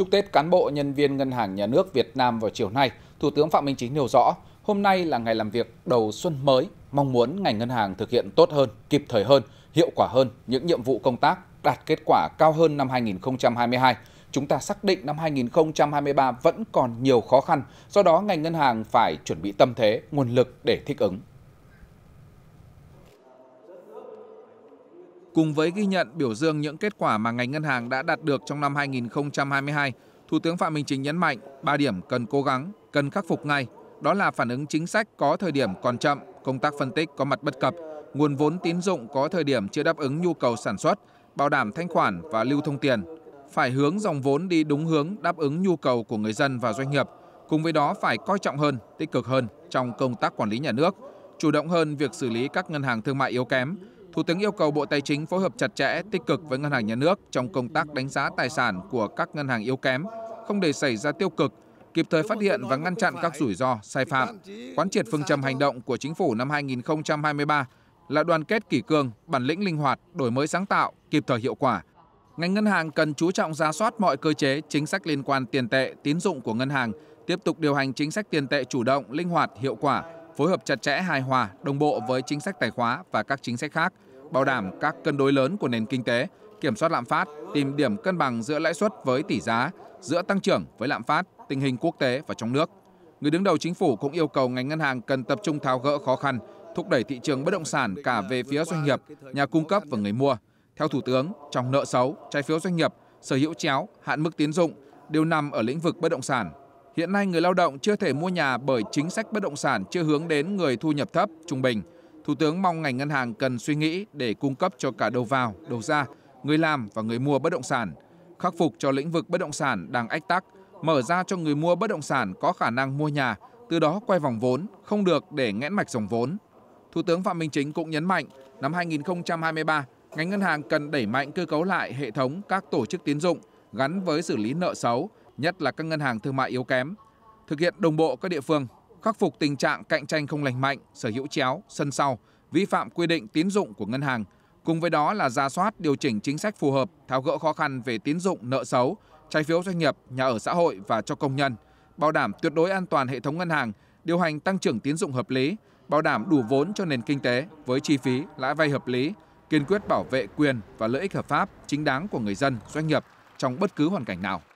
Chúc Tết cán bộ nhân viên Ngân hàng Nhà nước Việt Nam vào chiều nay, Thủ tướng Phạm Minh Chính nêu rõ, hôm nay là ngày làm việc đầu xuân mới, mong muốn ngành ngân hàng thực hiện tốt hơn, kịp thời hơn, hiệu quả hơn những nhiệm vụ công tác đạt kết quả cao hơn năm 2022. Chúng ta xác định năm 2023 vẫn còn nhiều khó khăn, do đó ngành ngân hàng phải chuẩn bị tâm thế, nguồn lực để thích ứng. Cùng với ghi nhận biểu dương những kết quả mà ngành ngân hàng đã đạt được trong năm 2022, Thủ tướng Phạm Minh Chính nhấn mạnh ba điểm cần cố gắng, cần khắc phục ngay, đó là phản ứng chính sách có thời điểm còn chậm, công tác phân tích có mặt bất cập, nguồn vốn tín dụng có thời điểm chưa đáp ứng nhu cầu sản xuất, bảo đảm thanh khoản và lưu thông tiền. Phải hướng dòng vốn đi đúng hướng đáp ứng nhu cầu của người dân và doanh nghiệp. Cùng với đó phải coi trọng hơn, tích cực hơn trong công tác quản lý nhà nước, chủ động hơn việc xử lý các ngân hàng thương mại yếu kém, Thủ tướng yêu cầu Bộ Tài chính phối hợp chặt chẽ, tích cực với ngân hàng nhà nước trong công tác đánh giá tài sản của các ngân hàng yếu kém, không để xảy ra tiêu cực, kịp thời phát hiện và ngăn chặn các rủi ro, sai phạm. Quán triệt phương châm hành động của chính phủ năm 2023 là đoàn kết kỷ cương, bản lĩnh linh hoạt, đổi mới sáng tạo, kịp thời hiệu quả. Ngành ngân hàng cần chú trọng ra soát mọi cơ chế, chính sách liên quan tiền tệ, tín dụng của ngân hàng, tiếp tục điều hành chính sách tiền tệ chủ động, linh hoạt, hiệu quả, phối hợp chặt chẽ hài hòa, đồng bộ với chính sách tài khóa và các chính sách khác – bảo đảm các cân đối lớn của nền kinh tế, kiểm soát lạm phát, tìm điểm cân bằng giữa lãi suất với tỷ giá, giữa tăng trưởng với lạm phát, tình hình quốc tế và trong nước. Người đứng đầu chính phủ cũng yêu cầu ngành ngân hàng cần tập trung tháo gỡ khó khăn, thúc đẩy thị trường bất động sản cả về phía doanh nghiệp, nhà cung cấp và người mua. Theo Thủ tướng, trong nợ xấu, trái phiếu doanh nghiệp, sở hữu chéo, hạn mức tín dụng đều nằm ở lĩnh vực bất động sản. Hiện nay người lao động chưa thể mua nhà bởi chính sách bất động sản chưa hướng đến người thu nhập thấp, trung bình – Thủ tướng mong ngành ngân hàng cần suy nghĩ để cung cấp cho cả đầu vào, đầu ra, người làm và người mua bất động sản, khắc phục cho lĩnh vực bất động sản đang ách tắc, mở ra cho người mua bất động sản có khả năng mua nhà, từ đó quay vòng vốn, không được để nghẽn mạch dòng vốn. Thủ tướng Phạm Minh Chính cũng nhấn mạnh, năm 2023, ngành ngân hàng cần đẩy mạnh cơ cấu lại hệ thống các tổ chức tiến dụng gắn với xử lý nợ xấu, nhất là các ngân hàng thương mại yếu kém, thực hiện đồng bộ các địa phương khắc phục tình trạng cạnh tranh không lành mạnh, sở hữu chéo, sân sau, vi phạm quy định tín dụng của ngân hàng. Cùng với đó là ra soát điều chỉnh chính sách phù hợp, tháo gỡ khó khăn về tín dụng nợ xấu, trái phiếu doanh nghiệp, nhà ở xã hội và cho công nhân, bảo đảm tuyệt đối an toàn hệ thống ngân hàng, điều hành tăng trưởng tín dụng hợp lý, bảo đảm đủ vốn cho nền kinh tế với chi phí, lãi vay hợp lý, kiên quyết bảo vệ quyền và lợi ích hợp pháp chính đáng của người dân, doanh nghiệp trong bất cứ hoàn cảnh nào.